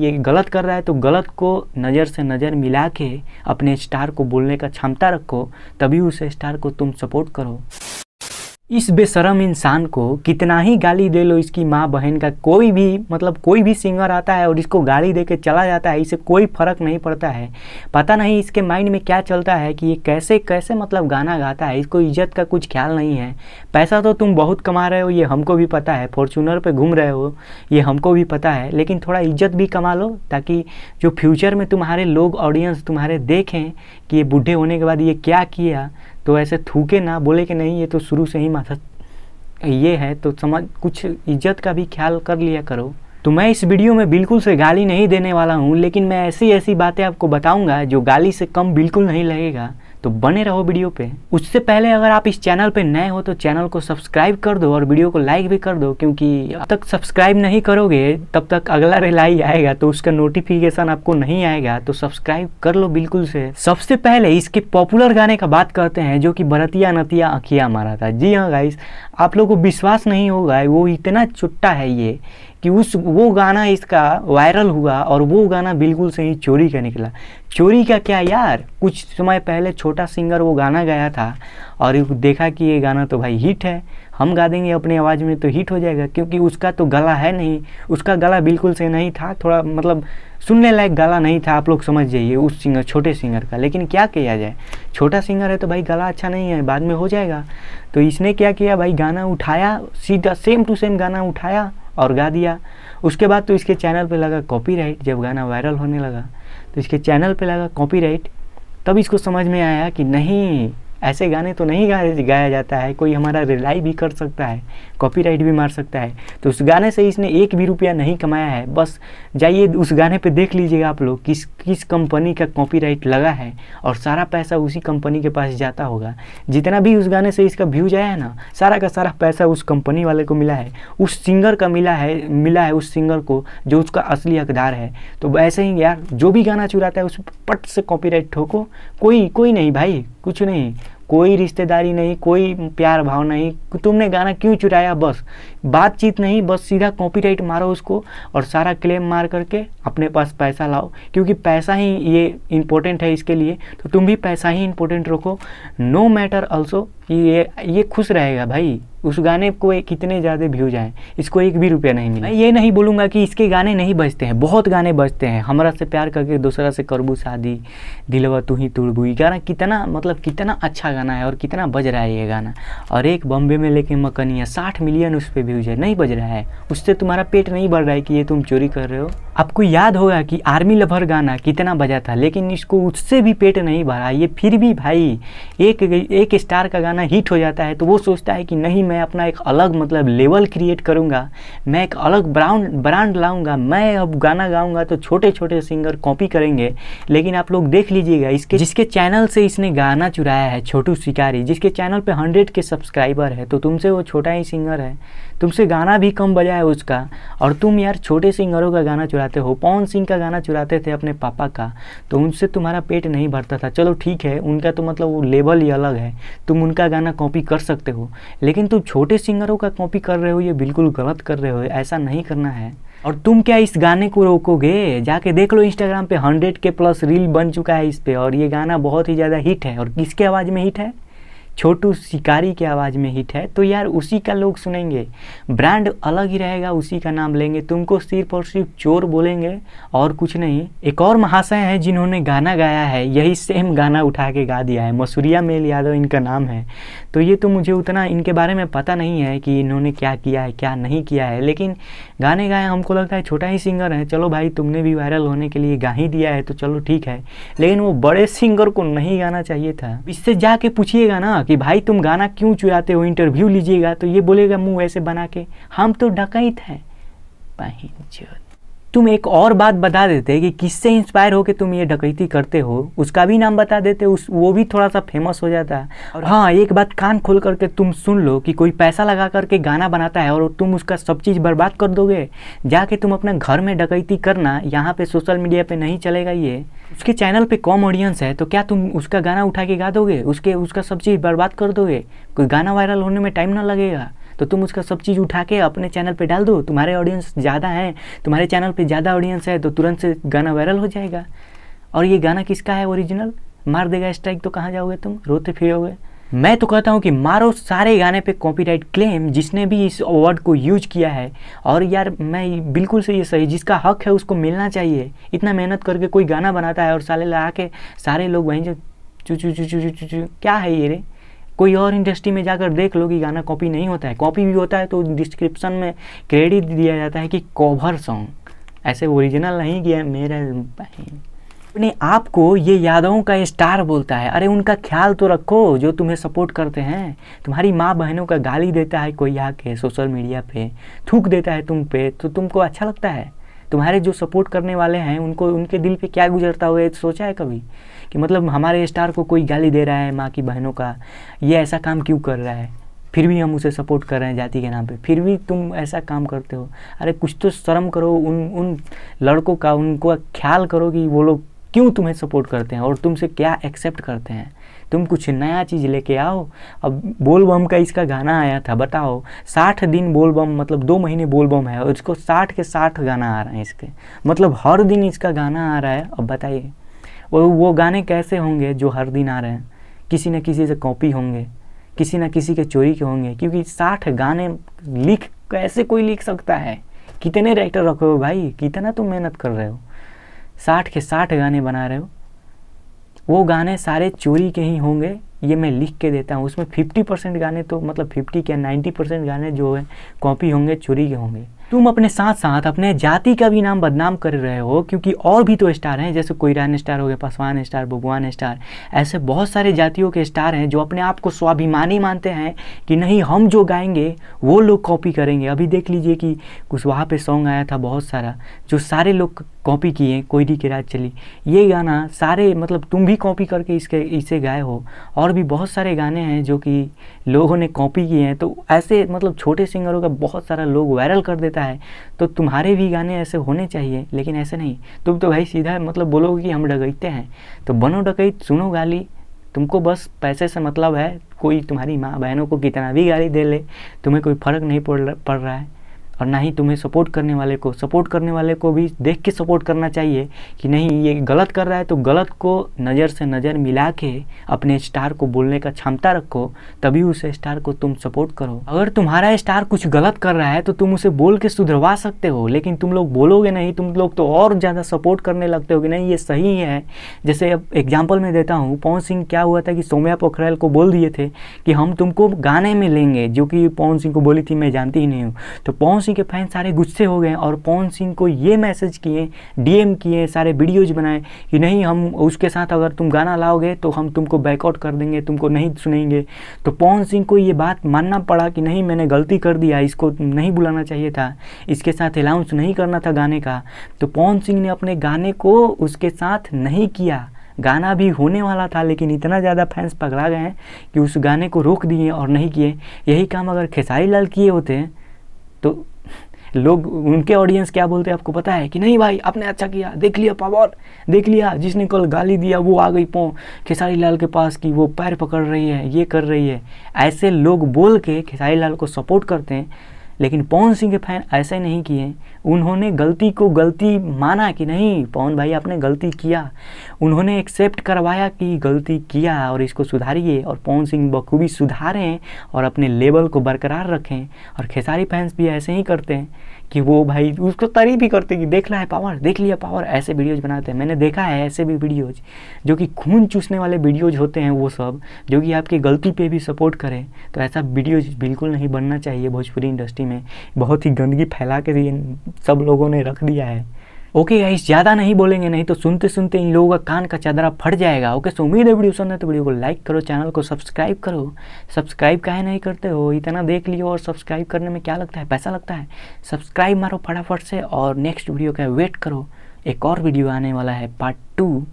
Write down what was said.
ये गलत कर रहा है तो गलत को नज़र से नज़र मिला के अपने स्टार को बोलने का क्षमता रखो तभी उस स्टार को तुम सपोर्ट करो इस बेशरम इंसान को कितना ही गाली दे लो इसकी माँ बहन का कोई भी मतलब कोई भी सिंगर आता है और इसको गाली दे के चला जाता है इसे कोई फ़र्क नहीं पड़ता है पता नहीं इसके माइंड में क्या चलता है कि ये कैसे कैसे मतलब गाना गाता है इसको इज्जत का कुछ ख्याल नहीं है पैसा तो तुम बहुत कमा रहे हो ये हमको भी पता है फॉर्चूनर पर घूम रहे हो ये हमको भी पता है लेकिन थोड़ा इज्जत भी कमा लो ताकि जो फ्यूचर में तुम्हारे लोग ऑडियंस तुम्हारे देखें कि ये बूढ़े होने के बाद ये क्या किया तो ऐसे थूके ना बोले कि नहीं ये तो शुरू से ही माथा ये है तो समझ कुछ इज्जत का भी ख्याल कर लिया करो तो मैं इस वीडियो में बिल्कुल से गाली नहीं देने वाला हूँ लेकिन मैं ऐसी ऐसी बातें आपको बताऊँगा जो गाली से कम बिल्कुल नहीं लगेगा तो बने रहो वीडियो पे उससे पहले अगर आप इस चैनल पे नए हो तो चैनल को सब्सक्राइब कर दो और वीडियो को लाइक भी कर दो क्योंकि अब तक सब्सक्राइब नहीं करोगे तब तक अगला रिलाई आएगा तो उसका नोटिफिकेशन आपको नहीं आएगा तो सब्सक्राइब कर लो बिल्कुल से सबसे पहले इसके पॉपुलर गाने का बात करते हैं जो कि बरतिया नतिया अखिया मारा था जी हाँ गाइस आप लोग को विश्वास नहीं होगा वो इतना चुट्टा है ये कि उस वो गाना इसका वायरल हुआ और वो गाना बिल्कुल सही चोरी का निकला चोरी का क्या यार कुछ समय पहले छोटा सिंगर वो गाना गाया था और देखा कि ये गाना तो भाई हिट है हम गा देंगे अपनी आवाज़ में तो हिट हो जाएगा क्योंकि उसका तो गला है नहीं उसका गला बिल्कुल से नहीं था थोड़ा मतलब सुनने लायक गला नहीं था आप लोग समझ जाइए उस सिंगर छोटे सिंगर का लेकिन क्या किया जाए छोटा सिंगर है तो भाई गला अच्छा नहीं है बाद में हो जाएगा तो इसने क्या किया भाई गाना उठाया सीधा सेम टू सेम गाना उठाया और गा दिया उसके बाद तो इसके चैनल पे लगा कॉपीराइट जब गाना वायरल होने लगा तो इसके चैनल पे लगा कॉपीराइट तब इसको समझ में आया कि नहीं ऐसे गाने तो नहीं गाया गाया जाता है कोई हमारा रिलाई भी कर सकता है कॉपीराइट भी मार सकता है तो उस गाने से इसने एक भी रुपया नहीं कमाया है बस जाइए उस गाने पे देख लीजिएगा आप लोग किस किस कंपनी का कॉपीराइट लगा है और सारा पैसा उसी कंपनी के पास जाता होगा जितना भी उस गाने से इसका व्यूज आया है ना सारा का सारा पैसा उस कंपनी वाले को मिला है उस सिंगर का मिला है मिला है उस सिंगर को जो उसका असली हकदार है तो ऐसे ही यार जो भी गाना चुराता है उस पट से कॉपी ठोको कोई कोई नहीं भाई कुछ नहीं कोई रिश्तेदारी नहीं कोई प्यार भाव नहीं तुमने गाना क्यों चुराया बस बातचीत नहीं बस सीधा कॉपीराइट मारो उसको और सारा क्लेम मार करके अपने पास पैसा लाओ क्योंकि पैसा ही ये इम्पोर्टेंट है इसके लिए तो तुम भी पैसा ही इम्पोर्टेंट रखो नो मैटर ऑल्सो ये ये खुश रहेगा भाई उस गाने को कितने ज़्यादा व्यूज आए इसको एक भी रुपया नहीं मिला ये नहीं बोलूँगा कि इसके गाने नहीं बजते हैं बहुत गाने बजते हैं हमारा से प्यार करके दूसरा से करबू शादी दिलवा तू ही तुड़बू ये गाना कितना मतलब कितना अच्छा गाना है और कितना बज रहा है ये गाना और एक बॉम्बे में लेके मकनिया साठ मिलियन उस पर व्यूज है नहीं बज रहा है उससे तुम्हारा पेट नहीं बढ़ रहा है कि ये तुम चोरी कर रहे हो आपको याद होगा कि आर्मी लवर गाना कितना बजा था लेकिन इसको उससे भी पेट नहीं भरा ये फिर भी भाई एक स्टार का गाना गाना हीट हो जाता है तो वो सोचता है कि नहीं मैं अपना एक अलग मतलब लेवल क्रिएट करूँगा मैं एक अलग ब्रांड ब्रांड लाऊंगा मैं अब गाना गाऊंगा तो छोटे छोटे सिंगर कॉपी करेंगे लेकिन आप लोग देख लीजिएगा इसके जिसके चैनल से इसने गाना चुराया है छोटू शिकारी जिसके चैनल पर हंड्रेड के सब्सक्राइबर है तो तुमसे वो छोटा ही सिंगर है तुमसे गाना भी कम बजा है उसका और तुम यार छोटे सिंगरों का गाना चुराते हो पवन सिंह का गाना चुराते थे अपने पापा का तो उनसे तुम्हारा पेट नहीं भरता था चलो ठीक है उनका तो मतलब वो लेवल ही अलग है तुम उनका गाना कॉपी कर सकते हो लेकिन तुम छोटे सिंगरों का कॉपी कर रहे हो ये बिल्कुल गलत कर रहे हो ऐसा नहीं करना है और तुम क्या इस गाने को रोकोगे जाके देख लो इंस्टाग्राम पे हंड्रेड के प्लस रील बन चुका है इस पर और ये गाना बहुत ही ज़्यादा हिट है और किसके आवाज़ में हिट है छोटू शिकारी की आवाज़ में हिट है तो यार उसी का लोग सुनेंगे ब्रांड अलग ही रहेगा उसी का नाम लेंगे तुमको सिर्फ और सिर्फ चोर बोलेंगे और कुछ नहीं एक और महाशय हैं जिन्होंने गाना गाया है यही सेम गाना उठा के गा दिया है मसूरिया मेल यादव इनका नाम है तो ये तो मुझे उतना इनके बारे में पता नहीं है कि इन्होंने क्या किया है क्या नहीं किया है लेकिन गाने गाए हमको लगता है छोटा ही सिंगर है चलो भाई तुमने भी वायरल होने के लिए गा ही दिया है तो चलो ठीक है लेकिन वो बड़े सिंगर को नहीं गाना चाहिए था इससे जाके पूछिएगा ना कि भाई तुम गाना क्यों चुराते हो इंटरव्यू लीजिएगा तो ये बोलेगा मुंह ऐसे बना के हम तो डकैत हैं तुम एक और बात बता देते कि किससे इंस्पायर होकर तुम ये डकैती करते हो उसका भी नाम बता देते उस वो भी थोड़ा सा फेमस हो जाता और हाँ एक बात कान खोल करके तुम सुन लो कि कोई पैसा लगा करके गाना बनाता है और तुम उसका सब चीज़ बर्बाद कर दोगे जाके तुम अपने घर में डकैती करना यहाँ पे सोशल मीडिया पे नहीं चलेगा ये उसके चैनल पे कम ऑडियंस है तो क्या तुम उसका गाना उठा के गा दोगे उसके उसका सब चीज़ बर्बाद कर दोगे कोई गाना वायरल होने में टाइम ना लगेगा तो तुम उसका सब चीज़ उठा के अपने चैनल पे डाल दो तुम्हारे ऑडियंस ज़्यादा है तुम्हारे चैनल पे ज़्यादा ऑडियंस है तो तुरंत से गाना वायरल हो जाएगा और ये गाना किसका है ओरिजिनल मार देगा स्ट्राइक तो कहाँ जाओगे तुम रोते फिरोगे मैं तो कहता हूँ कि मारो सारे गाने पे कॉपीराइट क्लेम जिसने भी इस अवार्ड को यूज किया है और यार मैं बिल्कुल से ये सही जिसका हक है उसको मिलना चाहिए इतना मेहनत करके कोई गाना बनाता है और साले लगा के सारे लोग वहीं जो चू चू चू चू चू चू चू क्या है ये रे कोई और इंडस्ट्री में जाकर देख लो कि गाना कॉपी नहीं होता है कॉपी भी होता है तो डिस्क्रिप्शन में क्रेडिट दिया जाता है कि कोवर सॉन्ग ऐसे ओरिजिनल नहीं किया मेरा अपने आप को ये यादवों का स्टार बोलता है अरे उनका ख्याल तो रखो जो तुम्हें सपोर्ट करते हैं तुम्हारी माँ बहनों का गाली देता है कोई आके सोशल मीडिया पे थूक देता है तुम पे तो तुमको अच्छा लगता है तुम्हारे जो सपोर्ट करने वाले हैं उनको उनके दिल पे क्या गुजरता हुआ सोचा है कभी कि मतलब हमारे स्टार को कोई गाली दे रहा है माँ की बहनों का ये ऐसा काम क्यों कर रहा है फिर भी हम उसे सपोर्ट कर रहे हैं जाति के नाम पे फिर भी तुम ऐसा काम करते हो अरे कुछ तो शर्म करो उन उन लड़कों का उनको ख्याल करो कि वो लोग क्यों तुम्हें सपोर्ट करते हैं और तुमसे क्या एक्सेप्ट करते हैं तुम कुछ नया चीज़ लेके आओ अब बोल बम का इसका गाना आया था बताओ साठ दिन बोल बम मतलब दो महीने बोल बम है और इसको साठ के साठ गाना आ रहे हैं इसके मतलब हर दिन इसका गाना आ रहा है अब बताइए और वो गाने कैसे होंगे जो हर दिन आ रहे हैं किसी न किसी से कॉपी होंगे किसी न किसी के चोरी के होंगे क्योंकि साठ गाने लिख कैसे कोई लिख सकता है कितने राइटर रखो हो भाई कितना तुम मेहनत कर रहे हो साठ के साठ गाने बना रहे हो वो गाने सारे चोरी के ही होंगे ये मैं लिख के देता हूँ उसमें फिफ्टी परसेंट गाने तो मतलब फिफ्टी के नाइन्टी परसेंट गाने जो है कॉपी होंगे चोरी के होंगे तुम अपने साथ साथ अपने जाति का भी नाम बदनाम कर रहे हो क्योंकि और भी तो स्टार हैं जैसे कोईरान स्टार हो गया पासवान स्टार भगवान स्टार ऐसे बहुत सारे जातियों के स्टार हैं जो अपने आप को स्वाभिमानी मानते हैं कि नहीं हम जो गाएंगे वो लोग कॉपी करेंगे अभी देख लीजिए कि कुछ वहाँ पे सॉन्ग आया था बहुत सारा जो सारे लोग कॉपी किए कोयरी के राज चली ये गाना सारे मतलब तुम भी कॉपी करके इसके इसे गाए हो और भी बहुत सारे गाने हैं जो कि लोगों ने कॉपी किए हैं तो ऐसे मतलब छोटे सिंगरों का बहुत सारा लोग वायरल कर देता है तो तुम्हारे भी गाने ऐसे होने चाहिए लेकिन ऐसे नहीं तुम तो भाई सीधा मतलब बोलोगे कि हम डकैते हैं तो बनो डकैत सुनो गाली तुमको बस पैसे से मतलब है कोई तुम्हारी माँ बहनों को कितना भी गाली दे ले तुम्हें कोई फ़र्क नहीं पड़ रहा है और ना ही तुम्हें सपोर्ट करने वाले को सपोर्ट करने वाले को भी देख के सपोर्ट करना चाहिए कि नहीं ये गलत कर रहा है तो गलत को नज़र से नज़र मिला के अपने स्टार को बोलने का क्षमता रखो तभी उस स्टार को तुम सपोर्ट करो अगर तुम्हारा स्टार कुछ गलत कर रहा है तो तुम उसे बोल के सुधरवा सकते हो लेकिन तुम लोग बोलोगे नहीं तुम लोग तो और ज़्यादा सपोर्ट करने लगते हो कि नहीं ये सही है जैसे अब एग्जाम्पल मैं देता हूँ पवन सिंह क्या हुआ था कि सोम्या पोखरियाल को बोल दिए थे कि हम तुमको गाने में लेंगे जो कि पवन सिंह को बोली थी मैं जानती ही नहीं हूँ तो पवन सिंह के फैन सारे गुस्से हो गए और पवन सिंह को ये मैसेज किए डीएम किए सारे वीडियोज़ बनाए कि नहीं हम उसके साथ अगर तुम गाना लाओगे तो हम तुमको बैकआउट कर देंगे तुमको नहीं सुनेंगे तो पवन सिंह को ये बात मानना पड़ा कि नहीं मैंने गलती कर दिया इसको नहीं बुलाना चाहिए था इसके साथ अलाउंस नहीं करना था गाने का तो पवन सिंह ने अपने गाने को उसके साथ नहीं किया गाना भी होने वाला था लेकिन इतना ज़्यादा फैंस पकड़ा गए हैं कि उस गाने को रोक दिए और नहीं किए यही काम अगर खेसारी लाल किए होते तो लोग उनके ऑडियंस क्या बोलते हैं आपको पता है कि नहीं भाई आपने अच्छा किया देख लिया पावर देख लिया जिसने कल गाली दिया वो आ गई पों खेसारी लाल के पास कि वो पैर पकड़ रही है ये कर रही है ऐसे लोग बोल के खेसारी लाल को सपोर्ट करते हैं लेकिन पवन सिंह के फैन ऐसे नहीं किए उन्होंने गलती को गलती माना कि नहीं पवन भाई आपने गलती किया उन्होंने एक्सेप्ट करवाया कि गलती किया और इसको सुधारिए और पवन सिंह बखूबी सुधारें और अपने लेवल को बरकरार रखें और खेसारी फैंस भी ऐसे ही करते हैं कि वो भाई उसको तारीफ भी करते कि देख रहा है पावर देख लिया पावर ऐसे वीडियोज बनाते हैं मैंने देखा है ऐसे भी वीडियोज जो कि खून चूसने वाले वीडियोज होते हैं वो सब जो कि आपकी गलती पे भी सपोर्ट करें तो ऐसा वीडियोज बिल्कुल नहीं बनना चाहिए भोजपुरी इंडस्ट्री में बहुत ही गंदगी फैला के सब लोगों ने रख दिया है ओके गाइस ज़्यादा नहीं बोलेंगे नहीं तो सुनते सुनते इन लोगों का कान का चदरा फट जाएगा ओके सो उम्मीद है वीडियो सुनना तो वीडियो को लाइक करो चैनल को सब्सक्राइब करो सब्सक्राइब काहे नहीं करते हो इतना देख लियो और सब्सक्राइब करने में क्या लगता है पैसा लगता है सब्सक्राइब मारो फटाफट से और नेक्स्ट वीडियो का वेट करो एक और वीडियो आने वाला है पार्ट टू